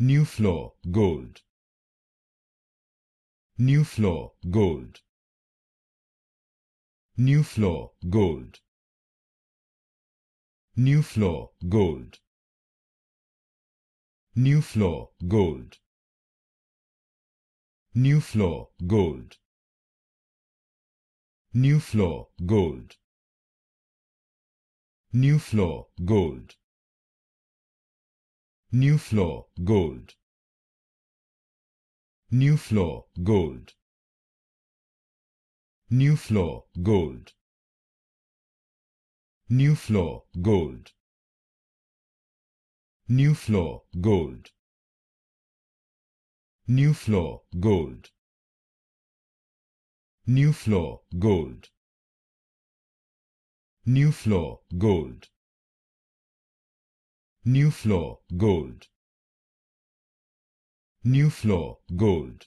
New floor, gold. New floor, gold. New floor, gold. New floor, gold. New floor, gold. New floor, gold. New floor, gold. New floor, gold. New floor, gold. New floor, gold. New floor, gold. New floor, gold. New floor, gold. New floor, gold. New floor, gold. New floor, gold. New floor, gold. New floor, gold.